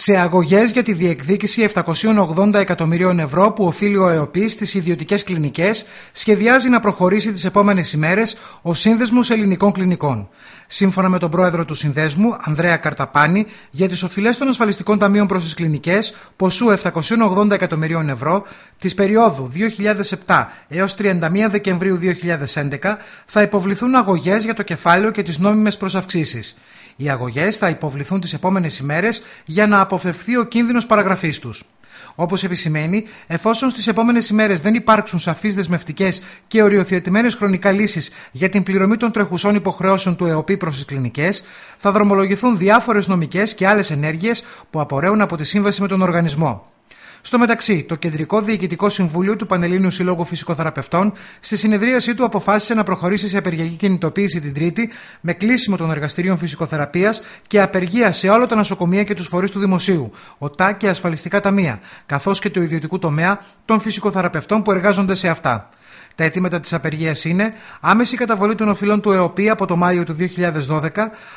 σε αγωγές για τη διεκδίκηση 780 εκατομμυρίων ευρώ που οφείλει ο ΕΟΠΗ στις ιδιωτικές κλινικές, σχεδιάζει να προχωρήσει τις επόμενες ημέρες ο Σύνδεσμος Ελληνικών Κλινικών. Σύμφωνα με τον πρόεδρο του Συνδέσμου, Ανδρέα Καρταπάνη, για τις οφειλές των ασφαλιστικών ταμείων προς τις κλινικές, ποσού 780 εκατομμυρίων ευρώ, της περίοδου 2007 έω 31 Δεκεμβρίου 2011, θα υποβληθούν αγωγές για το κεφάλαιο και τις νόμιμες προσαυξήσεις. Οι αγωγές θα υποβληθούν τις επόμενες ημέρες για να αποφευθεί ο κίνδυνος παραγραφής τους. Όπως επισημαίνει, εφόσον στις επόμενες ημέρες δεν υπάρξουν σαφείς δεσμευτικές και οριοθετημένε χρονικά λύσεις για την πληρωμή των τρεχουσών υποχρεώσεων του ΕΟΠΗ προς τις κλινικές, θα δρομολογηθούν διάφορες νομικές και άλλες ενέργειες που απορρέουν από τη σύμβαση με τον οργανισμό. Στο μεταξύ, το Κεντρικό Διοικητικό Συμβούλιο του Πανελλήνιου Συλλόγου Φυσικοθεραπευτών στη συνεδρίασή του αποφάσισε να προχωρήσει σε απεργιακή κινητοποίηση την Τρίτη με κλείσιμο των εργαστηρίων φυσικοθεραπείας και απεργία σε όλα τα νοσοκομεία και τους φορείς του Δημοσίου, ΟΤΑ και ασφαλιστικά ταμεία, καθώς και του ιδιωτικού τομέα των φυσικοθεραπευτών που εργάζονται σε αυτά. Τα αιτήματα της απεργίας είναι άμεση καταβολή των οφειλών του ΕΟΠΗ από το Μάιο του 2012,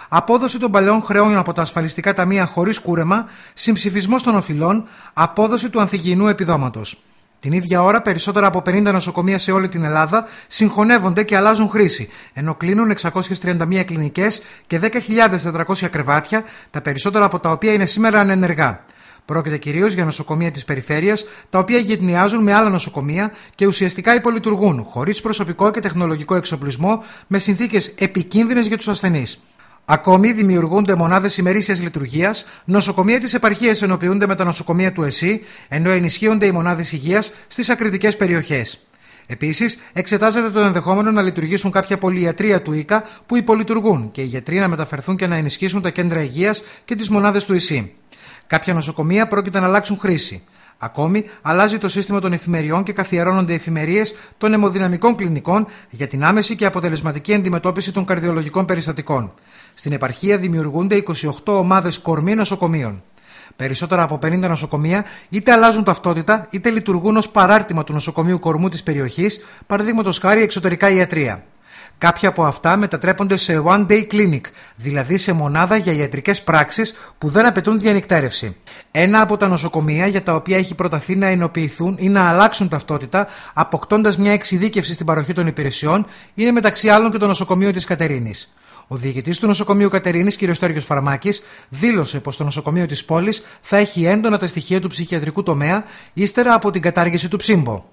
απόδοση των παλαιών χρεών από τα ασφαλιστικά ταμεία χωρίς κούρεμα, συμψηφισμός των οφειλών, απόδοση του ανθιγεινού επιδόματος. Την ίδια ώρα, περισσότερα από 50 νοσοκομεία σε όλη την Ελλάδα συγχωνεύονται και αλλάζουν χρήση, ενώ κλείνουν 631 κλινικές και 10.400 κρεβάτια, τα περισσότερα από τα οποία είναι σήμερα ανενεργά. Πρόκειται κυρίως για νοσοκομεία της περιφέρειας, τα οποία γεννιάζουν με άλλα νοσοκομεία και ουσιαστικά υπολειτουργούν, χωρίς προσωπικό και τεχνολογικό εξοπλισμό, με συνθήκες επικίνδυνες για τους ασθενείς. Ακόμη δημιουργούνται μονάδες ημερήσιας λειτουργίας, νοσοκομεία της επαρχίας ενοποιούνται με τα νοσοκομεία του ΕΣΥ, ενώ ενισχύονται οι μονάδες υγείας στις ακριτικές περιοχές. Επίσης, εξετάζεται το ενδεχόμενο να λειτουργήσουν κάποια πολυιατρία του ΙΚΑ που υπολειτουργούν και οι γιατροί να μεταφερθούν και να ενισχύσουν τα κέντρα υγείας και τις μονάδες του ΙΣΥ. Κάποια νοσοκομεία πρόκειται να αλλάξουν χρήση. Ακόμη, αλλάζει το σύστημα των εφημεριών και καθιερώνονται εφημερίες των αιμοδυναμικών κλινικών για την άμεση και αποτελεσματική αντιμετώπιση των καρδιολογικών περιστατικών. Στην επαρχία δημιουργούνται 28 ομάδες κορμί νοσοκομείων. Περισσότερα από 50 νοσοκομεία είτε αλλάζουν ταυτότητα είτε λειτουργούν ως παράρτημα του νοσοκομείου κορμού της περιοχής, παραδείγματος χάρη εξωτερικά ιατρία. Κάποια από αυτά μετατρέπονται σε one day clinic, δηλαδή σε μονάδα για ιατρικές πράξεις που δεν απαιτούν διανυκτέρευση. Ένα από τα νοσοκομεία για τα οποία έχει προταθεί να ενοποιηθούν ή να αλλάξουν ταυτότητα, αποκτώντας μια εξειδίκευση στην παροχή των υπηρεσιών, είναι μεταξύ άλλων και το νοσοκομείο της Κατερίνης. Ο διοικητής του νοσοκομείου Κατερίνης, κ. Στέργιος Φαρμάκης, δήλωσε πως το νοσοκομείο της πόλης θα έχει έντονα τα στοιχεία του ψυχιατρικού τομέα ύστερα από την κατάργηση του ψήμπο.